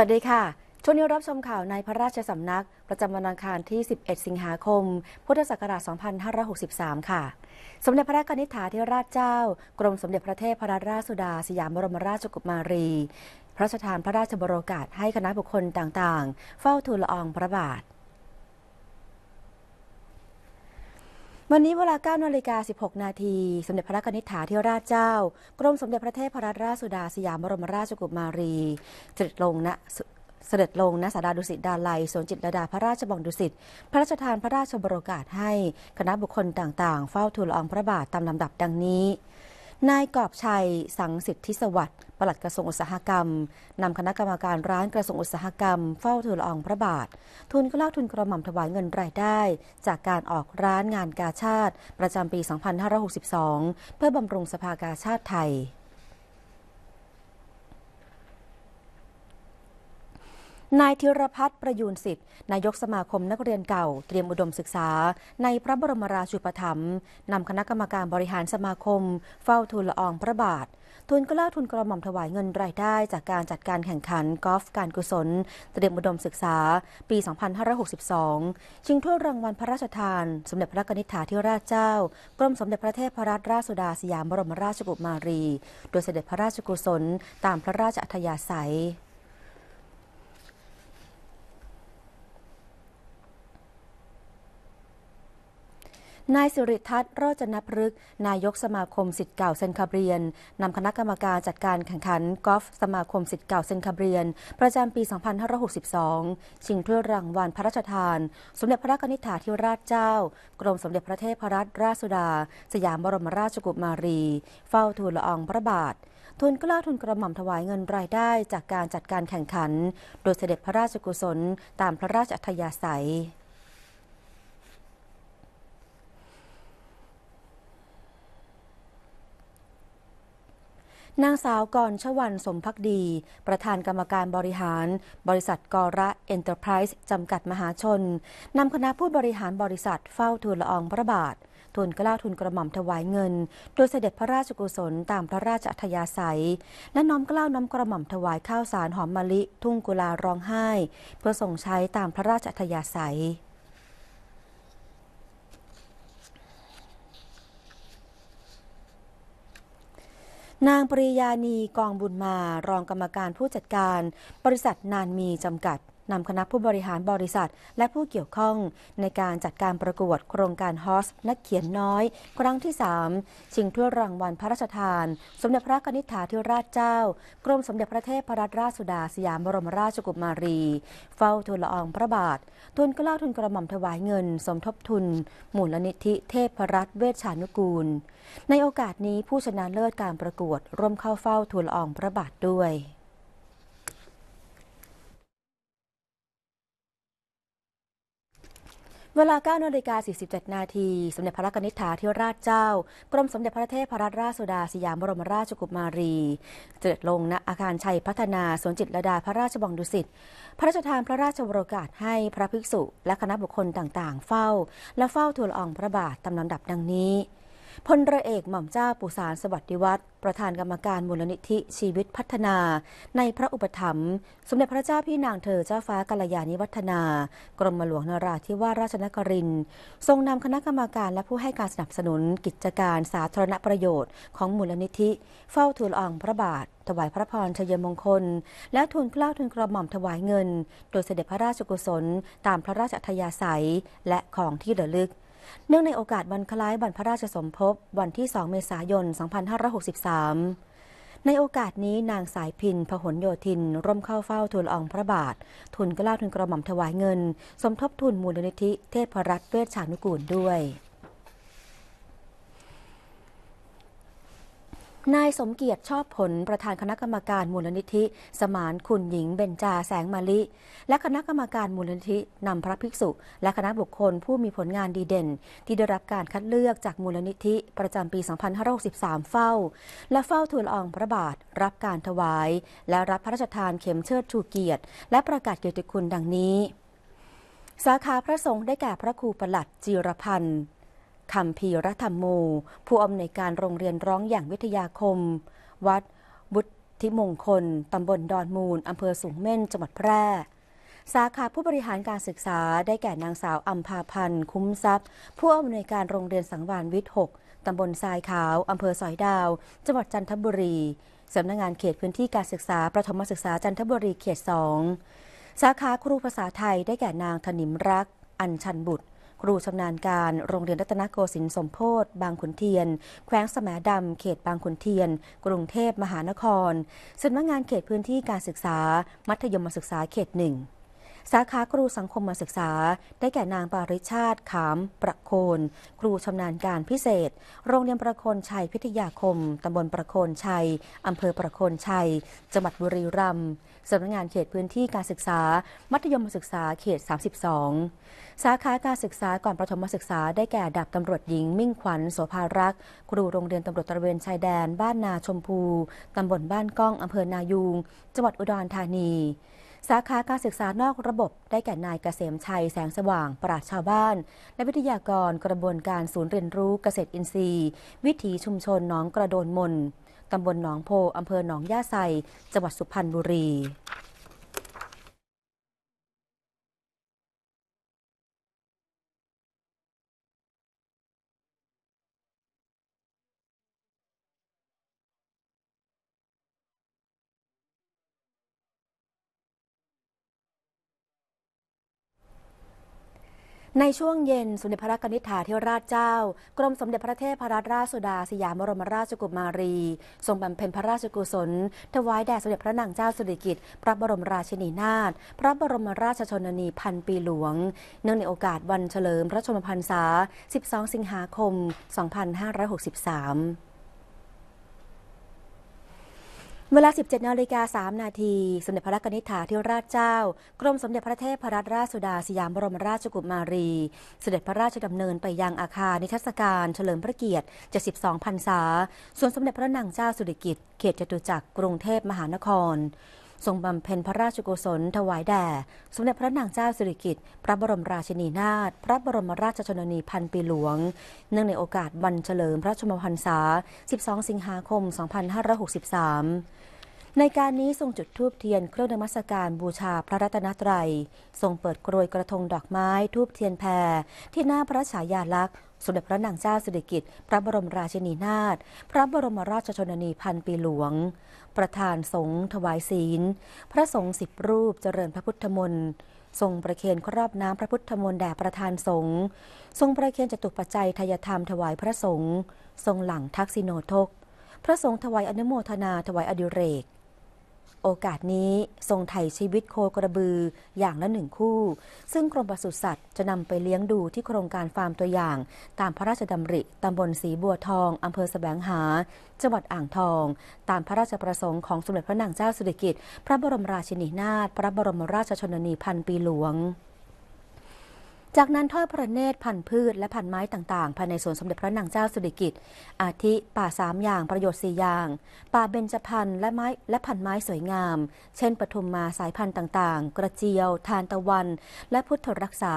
วัสดีค่ะช่วงนี้รับชมข่าวในพระราชสำนักประจำวันอังคารที่ 11 สิงหาคม พุทธศักราช 2563 ค่ะ สมเด็จพระนิธิถาธิราชเจ้า กรมสมเด็จพระเทพรัตนราชสุดาสยามบรมราชกุมารี พระราชทานพระราชบรโอกาสให้คณะบุคคลต่างๆ เฝ้าทูลละอองพระบาทวันนี้เวลา9นาฬิกาสินาทีสมเด็จพระนิธิถาเทวราชเจ้า กรมสมเด็จพระเทพรัตนราชสุดาสยามบรมราชกุมารี เสด็จลงณเสด็จลงณสาราดุสิตดาลัยสวนจิตรดาพระราชบังดุสิต พระราชทานพระราชบรโอกาสให้คณะบุคคลต่างๆ เฝ้าทูลอองพระบาทตามลำดับดังนี้นายกอบชัย สังสิทธิสวัสดิ์ปลัดกระทรวงอุตสาหกรรม นำคณะกรรมการร้านกระทรวงอุตสาหกรรมเฝ้าทูลอองพระบาท ทุนกล่าทุนกระหม่อมถวายเงินรายได้ จากการออกร้านงานกาชาติประจำปี 2562 เพื่อบำรุงสภากาชาติไทยนายธิรพัฒน์ประยูนสิทธิ์นายกสมาคมนักเรียนเก่า เตรียมอุดมศึกษา ในพระบรมราชูปถัมภ์นำคณะกรรมการบริหารสมาคมเฝ้าทูลละอองพระบาท ทุนกล้าทุนกระหม่อมถวายเงินรายได้จากการจัดการแข่งขันกอล์ฟการกุศลเตรียมอุดมศึกษาปี 2562ชิงถ้วยรางวัลพระราชทานสมเด็จพระนิธิถาีิราชเจ้ากรมสมเด็จพระเทพรัตนราชสุดาสยามบรมราชกุมารี โดยเสด็จพระราชกุศล ตามพระราชอัธยาศัยนายสิริทัศน์รจนพฤกษ์นายกสมาคมสิทธิ์เก่าเซนคาเบียนนำคณะกรรมการจัดการแข่งขันกอล์ฟสมาคมสิทธิ์เก่าเซนคาเบียนประจำปี 2562ชิงถ้วยรางวัลพระราชทาน สมเด็จพระนิธิาธิราชเจ้า กรมสมเด็จพระเทพรัตนราชสุดา สยามบรมราชกุมารี เฝ้าทูลละอองพระบาท ทุนกล้าทุนกระหม่อมถวายเงินรายได้จากการจัดการแข่งขัน โดยเสด็จพระราชกุศล ตามพระราชอัธยาศัยนางสาวกรชวันสมพักดี ประธานกรรมการบริหาร บริษัทกอระเอ็นเตอร์ไพรส์จำกัดมหาชน นำคณะผู้บริหารบริษัทเฝ้าทูลละอองพระบาททูลกล้าทุนกระหม่อมถวายเงิน โดยเสด็จพระราชกุศลตามพระราชอัธยาศัย และน้อมกล้าวน้อมกระหม่อมถวายข้าวสารหอมมะลิทุ่งกุลาร้องไห้ เพื่อส่งใช้ตามพระราชอัธยาศัยนางปริยานีกองบุญมารองกรรมการผู้จัดการบริษัทนานมีจำกัดนำคณะผู้บริหารบริษัทและผู้เกี่ยวข้องในการจัดการประกวดโครงการฮอส นักเขียนน้อย ครั้งที่ 3 ชิงถ้วยรางวัลพระราชทาน สมเด็จพระนิธิถาธิราชเจ้า กรมสมเด็จพระเทพรัตนราชสุดาสยามบรมราชกุมารี เฝ้าทูลละอองพระบาท ทุนกล้าทุนกระหม่อมถวายเงิน สมทบทุน หมูลนิธิเทพรัตนเวชานุกูล ในโอกาสนี้ผู้ชนะเลิศการประกวดร่วมเข้าเฝ้าทูลละอองพระบาทด้วยเวลา9นาฬิกา47นาทีสมเด็จพระนิธิธาทวราชเจ้า กรมสมเด็จพระเทพรัตนราชสุดาสยามบรมราชกุมารีเสด็จลงณอาคารชัยพัฒนา สวนจิตรดาพระราชบังดุสิตพระราชทานพระราชบรกาศให้พระภิกษุ และคณะบุคคลต่างๆ เฝ้า และเฝ้าทูลอองพระบาทตามลำดับดังนี้พลเรือเอกหม่อมเจ้าปุสารสวัสดิวัตร ประธานกรรมการมูลนิธิชีวิตพัฒนา ในพระอุปถัมภ์สมเด็จพระเจ้าพี่นางเธอเจ้าฟ้ากัลยาณิวัฒนา กรมหลวงนราธิวาสราชนครินทรงนำคณะกรรมการและผู้ให้การสนับสนุนกิจการสาธารณประโยชน์ของมูลนิธิ เฝ้าทูลอองพระบาท ถวายพระพรชัยมงคล และทูลเกล้าทูลกระหม่อมถวายเงิน โดยเสด็จพระราชกุศลตามพระราชอัธยาศัยและของที่ระลึกเนื่องในโอกาสวันคล้ายวันพระราชสมภพวันที่ 2 เมษายน 2563 ในโอกาสนี้นางสายพินพหลโยธิน ร่วมเข้าเฝ้าทูลองพระบาท ทุนกล้าทุนกระหม่อมถวายเงิน สมทบทุนมูลนิธิ เทพรัตน์เวชชานุกูลด้วยนายสมเกียรติชอบผลประธานคณะกรรมการมูลนิธิสมานคุณหญิงเบญจาแสงมาลิ และคณะกรรมการมูลนิธินำพระภิกษุและคณะบุคคลผู้มีผลงานดีเด่น ที่ได้รับการคัดเลือกจากมูลนิธิประจำปี 2563เฝ้า และเฝ้าทูลอองพระบาท รับการถวายและรับพระราชทานเข็มเชิดชูเกียรติ และประกาศเกียรติคุณดังนี้ สาขาพระสงฆ์ได้แก่พระครูประหลัดจิรพันธ์คำพีรธรรมโมผู้อำนวยการโรงเรียนร้องอย่างวิทยาคม วัดบุตรทิมงคล ตำบลดอนมูล อำเภอสูงเม่นจังหวัดแพร่ สาขาผู้บริหารการศึกษาได้แก่นางสาวอัมพาพันธ์คุ้มทรัพย์ ผู้อำนวยการโรงเรียนสังวานวิทย์ 6 ตำบลทรายขาว อำเภอสอยดาวจังหวัดจันทบุรีสำนักงงานเขตพื้นที่การศึกษาประถมศึกษาจันทบุรีเขต2สาขาครูภาษาไทยได้แก่นางธนิมรัก อัญชันบุตรครูชำนาญการ โรงเรียนรัตนโกสินทร์สมโพธิบางขุนเทียนแขวงสมดำเขตบางขุนเทียน กรุงเทพมหานครสำนักงานเขตพื้นที่การศึกษา มัธยมศึกษาเขตหนึ่งสาขาครูสังคมมาศึกษา ได้แก่นางปาริชาติขามประโคน ครูชำนาญการพิเศษ โรงเรียนประโคนชัยพิทยาคมตำบลประโคนชัยอำเภอประโคนชัยจังหวัดบุรีรัมย์สำนักงานเขตพื้นที่การศึกษา มัธยมศึกษาเขต 32 สาขาการศึกษาก่อนประถมศึกษาได้แก่ ดาบตำรวจหญิง มิ่งขวัญ โสภารักษ์ครูโรงเรียนตำรวจตระเวนชายแดน บ้านนาชมพูตำบลบ้านก้องอำเภอนายูงจังหวัดอุดรธานี สาขาการศึกษานอกระบบได้แก่นายเกษมชัย แสงสว่าง ปราชชาวบ้าน และวิทยากรกระบวนการศูนย์เรียนรู้เกษตรอินทรีย์ วิถีชุมชนน้องกระโดนมนตำบลหนองโพ อำเภอหนองย่าไซจังหวัดสุพรรณบุรีในช่วงเย็นสมเด็จพระกนิษฐาทวราชเจ้า กรมสมเด็จพระเทพรัตนราชสุดาสยามบรมราชกุมารี ทรงบำเพ็ญพระราชกุศลถวายแด่สมเด็จพระนางเจ้าสุริกิติ์พระบรมราชินีนาถพระบรมราชชนนีพันปีหลวง เนื่องในโอกาสวันเฉลิม พระชนมพรรษา12 สิงหาคม 2563เวลา 17นาฬิกา3นาที สมเด็จพระนิธิถาทวราชเจ้า กรมสมเด็จพระเทพรัตนราชสุดาสยามบรมราชกุมารีสเสด็จพระราชดำเนินไปยังอาคารนิทรรศการเฉลิมพระเกียรติ72พรรษาสวนสมเด็จพระนางเจ้าสุริกิติ์เขตจตุจักร กรุงเทพมหานครทรงบำเพ็ญพระราชกุศลถวายแด่ สมเด็จพระนางเจ้าสิริกิติ์พระบรมราชินีนาถพระบรมราชชนนีพันปีหลวงเนื่องในโอกาสวันเฉลิม พระชมพรรษา 12 สิงหาคม 2563ในการนี้ทรงจุดธูปเทียนเครื่องนมัสการบูชาพระรัตนตรยัยทรงเปิดกรวยกระทงดอกไม้ธูปเทียนแพรที่หน้าพระฉายาลักษณ์สมเด็จพระนางเจ้าสิริกิติ์พระบรมราชินีนาถพระบรมราชชนนีพันปีหลวง ประธานสงฆ์ถวายศีล พระสงฆ์สิบรูปเจริญพระพุทธมนต์ทรงประเคนครอบน้ำพระพุทธมนต์แด่ประธานสงฆ์ทรงประเคนจตุปัจจัยทยธรรมถวายพระสงฆ์ทรงหลังทักษิโนทก พระสงฆ์ถวายอนุโมทนาถวายอดิเรกโอกาสนี้ทรงไถ่ชีวิตโคกระบืออย่างละหนึ่งคู่ ซึ่งกรมปศุสัตว์จะนำไปเลี้ยงดูที่โครงการฟาร์มตัวอย่าง ตามพระราชดำริตำบลสีบัวทองอำเภอสแสวงหา จังหวัดอ่างทอง ตามพระราชประสงค์ของสมเด็จพระนางเจ้าสุริกิติ์พระบรมราชินีนาถพระบรมราชชนนีพันปีหลวงจากนั้นทอดพระเนตรพันธุ์พืชและพันธุ์ไม้ต่างๆภายในสวนสมเด็จพระนางเจ้าสุริกิติ์อาทิป่าสามอย่างประโยชน์สี่อย่าง ป่าเบญจพรรณและไม้และพันธุ์ไม้สวยงาม เช่นปฐุมมาสายพันธุ์ต่างๆ กระเจียว ทานตะวัน และพุทธรักษา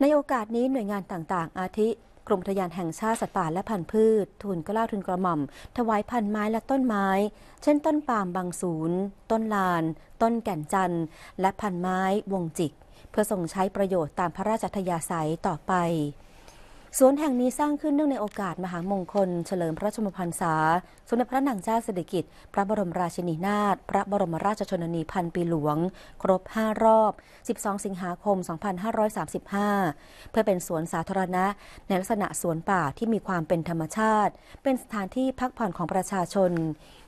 ในโอกาสนี้หน่วยงานต่างๆ อาทิกรมทยานแห่งชาติสัตว์ป่าและพันธุ์พืช ทุนกล้าทุนกระหม่อมถวายพันไม้และต้นไม้ เช่นต้นปาล์มบางศูนย์ต้นลาน ต้นแก่นจันทร์และพันไม้วงจิกเพื่อส่งใช้ประโยชน์ตามพระราชธยาศัยต่อไป สวนแห่งนี้สร้างขึ้นเนื่องในโอกาสมหามงคลเฉลิมพระชมพรรษาสมเด็จพระนางเจ้าสิริกิติ์พระบรมราชินีนาถพระบรมราชชนนีพันปีหลวงครบ 5 รอบ 12 สิงหาคม 2535 เพื่อเป็นสวนสาธารณะในลักษณะสวนป่าที่มีความเป็นธรรมชาติ เป็นสถานที่พักผ่อนของประชาชน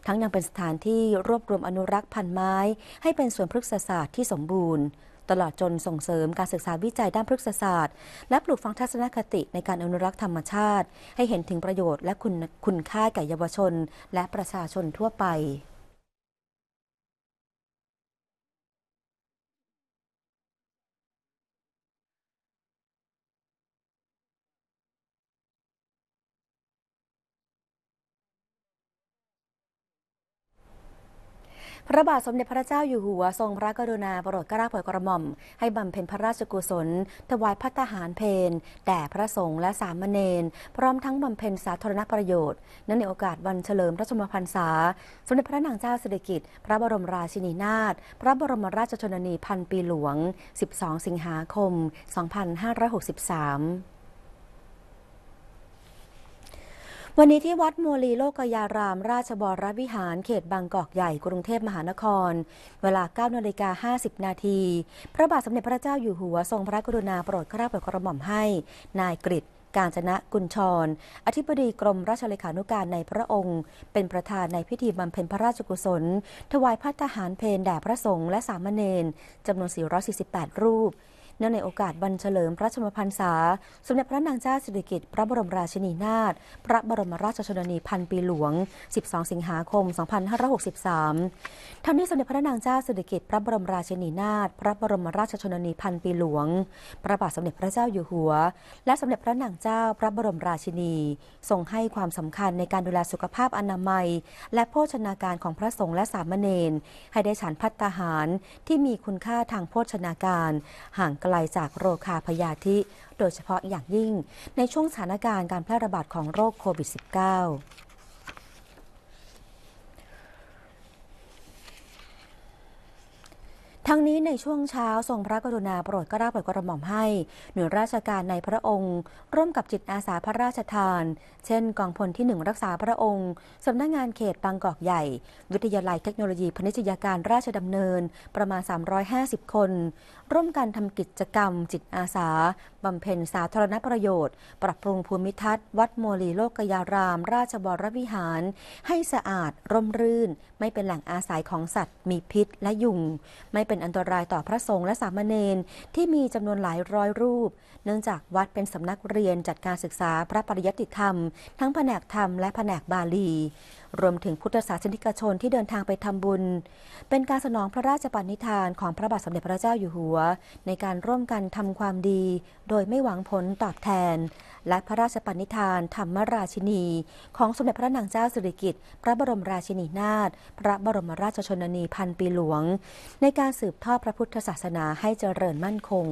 ทั้งยังเป็นสถานที่รวบรวมอนุรักษ์พันไม้ ให้เป็นสวนพฤกษศาสตร์ที่สมบูรณ์ตลอดจนส่งเสริมการศึกษาวิจัยด้านพฤกษศาสตร์ และปลูกฝังทัศนคติในการอนุรักษ์ธรรมชาติ ให้เห็นถึงประโยชน์และคุณคุณค่าแก่เยาวชน และประชาชนทั่วไปพระบาทสมเด็จพระเจ้าอยู่หัวทรงพระกรุณาโปรดกร้าโปรกระหม่อมให้บำเพ็ญพระราชกุศล ถวายพัฒหารเพนแด่พระสงฆ์และสามเณรพร้อมทั้งบำเพ็ญสาธารณประโยชน์นั้นในโอกาสวันเฉลิมพระชนมพรรษา สมเด็จพระนางเจ้าสิริกิติ์พระบรมราชินีนาถพระบรมราชชนนีพันปีหลวง 12 สิงหาคม 2563วันนี้ที่วัดมูลีโลกยาราม ราชบรวิหาร เขตบางกอกใหญ่กรุงเทพมหานคร เวลา9นาฬิกา50นาทีพระบาทสมเด็จพระเจ้าอยู่หัวทรงพระกรุณาโปรดเกล้าโปรดกระหม่อมให้ นายกริชกาญจนะกุญชร อธิบดีกรมราชเลขานุการในพระองค์ เป็นประธานในพิธีบำเพ็ญพระราชกุศล ถวายพระทหารเพนแด่พระสงฆ์และสามเณรจำนวน448รูปเนื่องในโอกาสวันเฉลิมพระชมพรรษา สมเด็จพระนางเจ้าสิริกิติ์พระบรมราชินีนาถพระบรมราชชนนีพันปีหลวง 12 สิงหาคม 2563ทั้งนี้สมเด็จพระนางเจ้าสิริกิติ์พระบรมราชินีนาถพระบรมราชชนนีพันปีหลวง พระบาทสมเด็จพระเจ้าอยู่หัว และสมเด็จพระนางเจ้าพระบรมราชินีทรงให้ความสำคัญในการดูแลสุขภาพอนามัย และโภชนาการของพระสงฆ์และสามเณรให้ได้ฉันพัตตาหาร ที่มีคุณค่าทางโภชนาการห่างไกลจากโรคาพยาธิโดยเฉพาะอย่างยิ่งในช่วงสถานการณ์การแพร่ระบาดของโรคโควิด -19 ทั้งนี้ในช่วงเช้าทรงพระกรุณาโปรดก็รด้โปรดกระหม่อมให้ หน่วยราชการในพระองค์ ร่วมกับจิตอาสาพระราชทาน เช่นกองพลที่หนึ่งรักษาพระองค์สำนักงงานเขตบางกอกใหญ่ วิทยาลัยเทคโนโลยีพนิชยาการราชดำเนินประมาณ 350 คน ร่วมกันทำกิจกรรมจิตอาสาบำเพ็ญสาธารณประโยชน์ ปรับปรุงภูมิทัศน์ วัดโมลีโลกยาราม ราชบรวิหาร ให้สะอาด ร่มรื่นไม่เป็นแหล่งอาศัยของสัตว์ มีพิษและยุงไม่เป็นอันตรายต่อพระสงฆ์และสามเณรที่มีจำนวนหลายร้อยรูป เนื่องจากวัดเป็นสำนักเรียนจัดการศึกษาพระปริยัติธรรมทั้งแผนกธรรมและแผนกบาลีรวมถึงพุทธศาสนิกชนที่เดินทางไปทำบุญ เป็นการสนองพระราชปณิธานของพระบาทสมเด็จพระเจ้าอยู่หัว ในการร่วมกันทำความดี โดยไม่หวังผลตอบแทน และพระราชปณิธานธรรมราชินี ของสมเด็จพระนางเจ้าสิริกิติ์พระบรมราชินีนาถพระบรมราชชนนีพันปีหลวง ในการสืบทอดพระพุทธศาสนาให้เจริญมั่นคง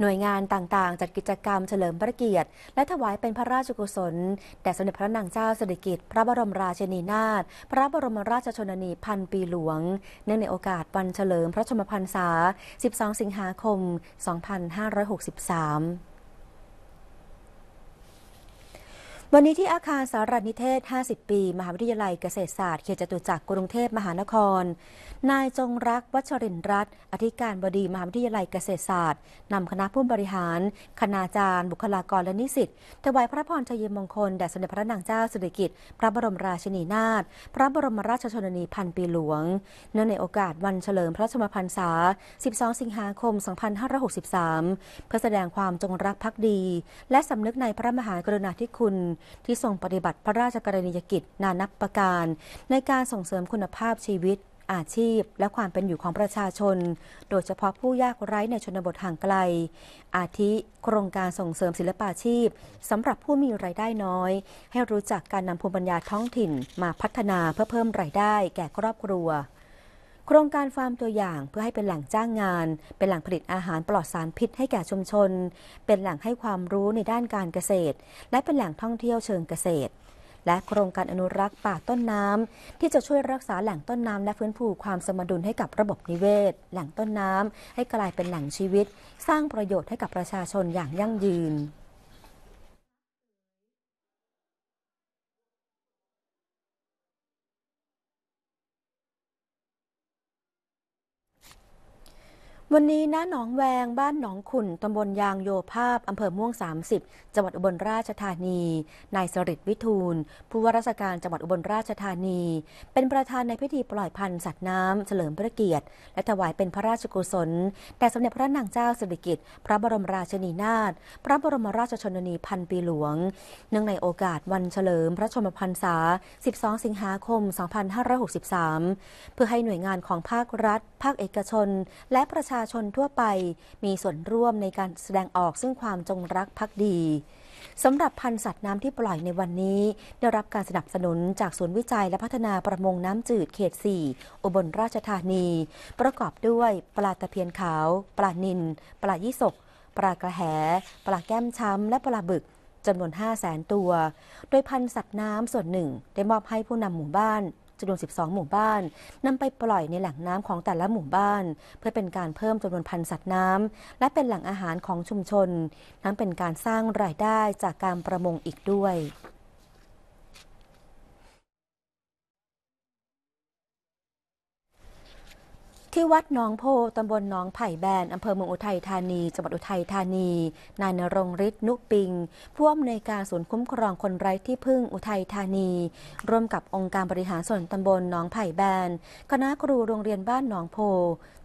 หน่วยงานต่างๆ จัดกิจกรรมเฉลิมพระเกียรติ และถวายเป็นพระราชกุศล แด่สมเด็จพระนางเจ้าสิริกิติ์พระบรมราชินีนาถพระบรมราชชนนีพันปีหลวง เนื่องในโอกาสวันเฉลิมพระชมพรรษา 12 สิงหาคม 2563วันนี้ที่อาคารสารนิเทศ 50 ปี มหาวิทยาลัยเกษตรศาสตร์ เขตจตุจักร กรุงเทพมหานคร นายจงรักวัชรินรัตน์อธิการบดีมหาวิทยาลัยเกษตรศาสตร์ นำคณะผู้บริหาร คณาจารย์ บุคลากร และนิสิต ถวายพระพรชัยมงคล แด่สมเด็จพระนางเจ้าสิริกิติ์พระบรมราชินีนาถ พระบรมราชชนนีพันปีหลวง เนื่องในโอกาสวันเฉลิมพระชมพรรษา 12 สิงหาคม 2563 เพื่อแสดงความจงรักภักดี และสำนึกในพระมหากรุณาธิคุณที่ทรงปฏิบัติพระราชกรณียกิจนานับประการ ในการส่งเสริมคุณภาพชีวิต อาชีพ และความเป็นอยู่ของประชาชน โดยเฉพาะผู้ยากไร้ในชนบทห่างไกล อาทิโครงการส่งเสริมศิลปาชีพสำหรับผู้มีรายได้น้อย ให้รู้จักการนำภูมิปัญญาท้องถิ่นมาพัฒนาเพื่อเพิ่มรายได้แก่ครอบครัวโครงการฟาร์มตัวอย่างเพื่อให้เป็นแหล่งจ้างงาน เป็นแหล่งผลิตอาหารปลอดสารพิษ ให้แก่ชุมชน เป็นแหล่งให้ความรู้ในด้านการเกษตร และเป็นแหล่งท่องเที่ยวเชิงเกษตร และโครงการอนุรักษ์ป่าต้นน้ำ ที่จะช่วยรักษาแหล่งต้นน้ำ และฟื้นฟูความสมดุลให้กับระบบนิเวศ แหล่งต้นน้ำให้กลายเป็นแหล่งชีวิต สร้างประโยชน์ให้กับประชาชนอย่างยั่งยืนวันนี้ณหนองแวงบ้านหนองขุนตำบลยางโยภาพอำเภอม่วง 30จังหวัดอุบลราชธานีนายสริดวิทูลผู้ว่าราชการจังหวัดอุบลราชธานี เป็นประธานในพิธีปล่อยพันธุ์สัตว์น้ำเฉลิมพระเกียรติ และถวายเป็นพระราชกุศลแต่สมเด็จพระนางเจ้าสิริกิติ์พระบรมราชินีนาถพระบรมราชชนนีพันปีหลวง เนื่องในโอกาสวันเฉลิม พระชนมพรรษา 12 สิงหาคม 2563 เพื่อให้หน่วยงานของภาครัฐ ภาคเอกชน และประชาาชนทั่วไปมีส่วนร่วมในการแสดงออกซึ่งความจงรักภักดีสำหรับพันธุ์สัตว์น้ำที่ปล่อยในวันนี้ ได้รับการสนับสนุนจากศูนย์วิจัยและพัฒนาประมงน้ำจืดเขต 4 อุบลราชธานี ประกอบด้วยปลาตะเพียนขาวปลานินปลายี่สกปลากระแหปลาแก้มช้ำและปลาบึกจำนวน5 0 0 0 0 0ตัวโดยพันธุ์สัตว์น้ำส่วนหนึ่งได้มอบให้ผู้นำหมู่บ้านจำนวน12 หมู่บ้านนำไปปล่อยในแหล่งน้ำของแต่ละหมู่บ้าน เพื่อเป็นการเพิ่มจำนวนพันสัตว์น้ำและเป็นแหล่งอาหารของชุมชนทั้งเป็นการสร้างรายได้จากการประมงอีกด้วยที่วัดหนองโพ ตำบลหนองไผ่แบนอำเภอเมืองอุทัยธานีจังหวัดอุทัยธานี นายนรงฤทธิ์นุปิง ผู้อำนวยการศูนย์คุ้มครองคนไร้ที่พึ่งอุทัยธานี ร่วมกับองค์การบริหารส่วนตำบลหนองไผ่แบนคณะครูโรงเรียนบ้านหนองโพ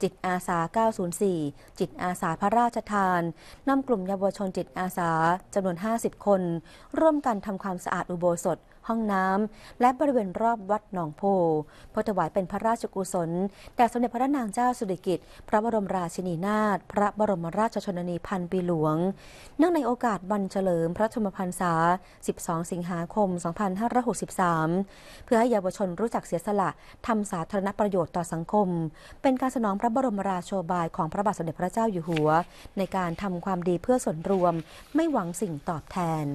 จิตอาสา 904 จิตอาสาพระราชทาน นำกลุ่มเยาวชนจิตอาสาจำนวน 50 คน ร่วมกันทำความสะอาดอุโบสถห้องน้ำและบริเวณรอบวัดหนองโพเพื่อถวายเป็นพระราชกุศลแด่สมเด็จพระนางเจ้าสุริกิติ์พระบรมราชินีนาถ พระบรมราชชนนีพันปีหลวง เนื่องในโอกาสวันเฉลิมพระชมพรรษา 12 สิงหาคม 2563 เพื่อให้เยาวชนรู้จักเสียสละ ทำสาธารณประโยชน์ต่อสังคม เป็นการสนองพระบรมราชโชบายของพระบาทสมเด็จพระเจ้าอยู่หัว ในการทำความดีเพื่อส่วนรวม ไม่หวังสิ่งตอบแทน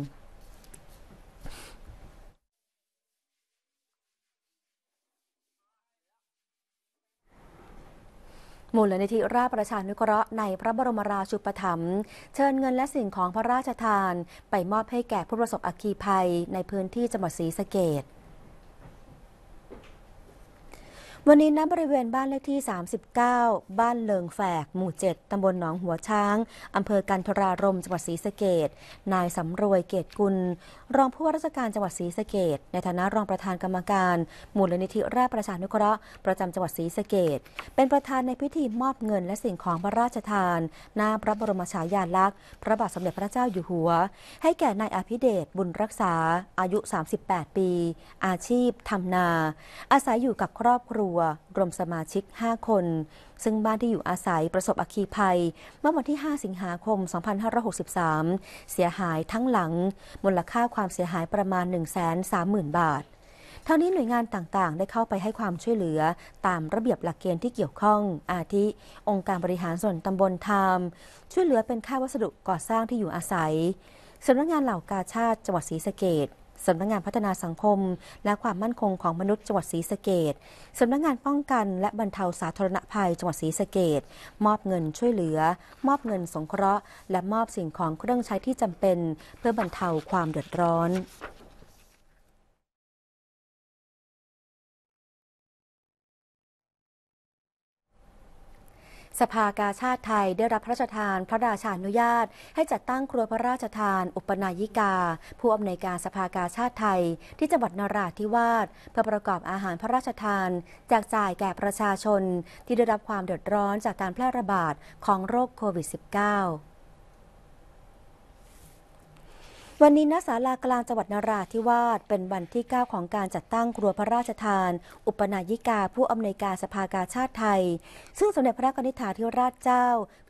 มูลนิธิราชประชานุเคราะห์ในพระบรมราชูปถัมภ์เชิญเงินและสิ่งของพระราชทานไปมอบให้แก่ผู้ประสบอัคคีภัยในพื้นที่จังหวัดศรีสะเกดวันนี้ณบริเวณบ้านเลขที่ 39 บ้านเลิงแฝกหมู่ 7 ตำบลหนองหัวช้าง อำเภอกันทรารม จังหวัดศรีสะเกดนายสำรวยเกตกุลรองผู้ว่าราชการจังหวัดศรีสะเกดในฐานะรองประธานกรรมการมูลนิธิราชประชานุเคราะห์ประจำจังหวัดศรีสะเกดเป็นประธานในพิธีมอบเงินและสิ่งของพระราชทานหน้าพระบรมฉายาลักษณ์ พระบาทสมเด็จพระเจ้าอยู่หัว ให้แก่นายอภิเดชบุญรักษา อายุ 38 ปี อาชีพทำนา อาศัยอยู่กับครอบครัวรวมสมาชิก 5 คน ซึ่งบ้านที่อยู่อาศัยประสบอัคคีภัย เมื่อวันที่ 5 สิงหาคม 2563 เสียหายทั้งหลัง มูลค่าความเสียหายประมาณ 130,000 บาทท่านี้หน่วยงานต่างๆ ได้เข้าไปให้ความช่วยเหลือตามระเบียบหลักเกณฑ์ที่เกี่ยวข้อง อาทิ องค์การบริหารส่วนตำบลทามช่วยเหลือเป็นค่าวัสดุก่อสร้างที่อยู่อาศัย สำนักงานเหล่ากาชาติจังหวัดศรีสะเกดสำนักงงานพัฒนาสังคม และความมั่นคงของมนุษย์จังหวัดศรีสะเกดสำนักงงานป้องกันและบรรเทาสาธารณภัยจังหวัดศรีสะเกดมอบเงินช่วยเหลือ มอบเงินสงเคราะห์และมอบสิ่งของเครื่องใช้ที่จำเป็น เพื่อบรรเทาความเดือดร้อนสภากาชาติไทยได้รับพระราชทาน พระราชานุญาต ให้จัดตั้งครัวพระราชทาน อุปนายิกา ผู้อำนวยการสภากาชาติไทย ที่จังหวัดนราธิวาสเพื่อประกอบอาหารพระราชทานแจกจ่ายแก่ประชาชน ที่ได้รับความเดือดร้อนจากการแพร่ระบาดของโรคโควิด -19 วันนี้ณศาลากลางจังหวัดนราธิวาสเป็นวันที่9ของการจัดตั้งครัวพระราชทาน อุปนายิกาผู้อำนวยการสภากาชาติไทย ซึ่งสมเด็จพระกนิษฐาธิราชเจ้า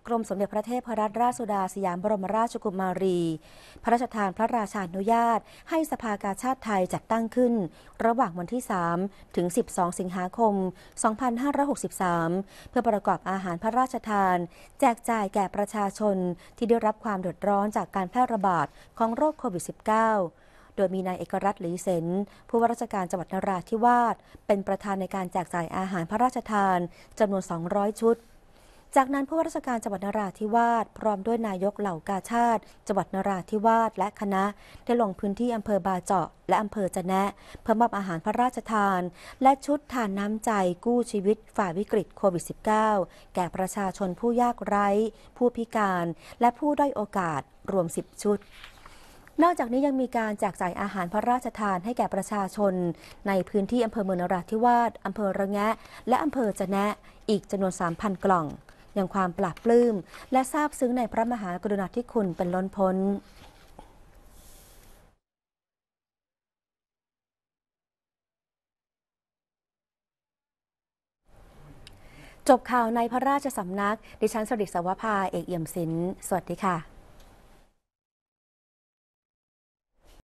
กรมสมเด็จพระเทพรัตนราชสุดาสยามบรมราชกุมารี พระราชทานพระราชานุญาตให้สภากาชาติไทยจัดตั้งขึ้น ระหว่างวันที่ 3 ถึง 12 สิงหาคม 2563 เพื่อประกอบอาหารพระราชทาน แจกจ่ายแก่ประชาชนที่ได้รับความเดือดร้อนจากการแพร่ระบาดของโรคโควิด -19 โดยมีนายเอกรัตน์หลีเซนผู้ว่าราชการจังหวัดนราธิวาสเป็นประธานในการแจกจ่ายอาหารพระราชทานจำนวน 200 ชุดจากนั้นผู้ว่าราชการจังหวัดนราธิวาสพร้อมด้วยนายกเหล่ากาชาติจังหวัดนราธิวาสและคณะ ได้ลงพื้นที่อำเภอบาเจาะและอำเภอจะแนะ เพื่อมอบอาหารพระราชทาน และชุดทานน้ำใจกู้ชีวิตฝ่าวิกฤตโควิด -19 แก่ประชาชนผู้ยากไร้ ผู้พิการ และผู้ด้อยโอกาสรวม 10 ชุด นอกจากนี้ยังมีการแจกจ่ายอาหารพระราชทานให้แก่ประชาชน ในพื้นที่อำเภอเมืองนราธิวาสอำเภอระแงะ และอำเภอจะแนะอีกจำนวน3,000กล่องอย่างความปราบปลื้มและซาบซึ้งในพระมหากรุณาธิคุณเป็นล้นพ้น จบข่าวในพระราชสำนัก ดิฉันสริศวภาเอกเอี่ยมศิลป์สวัสดีค่ะ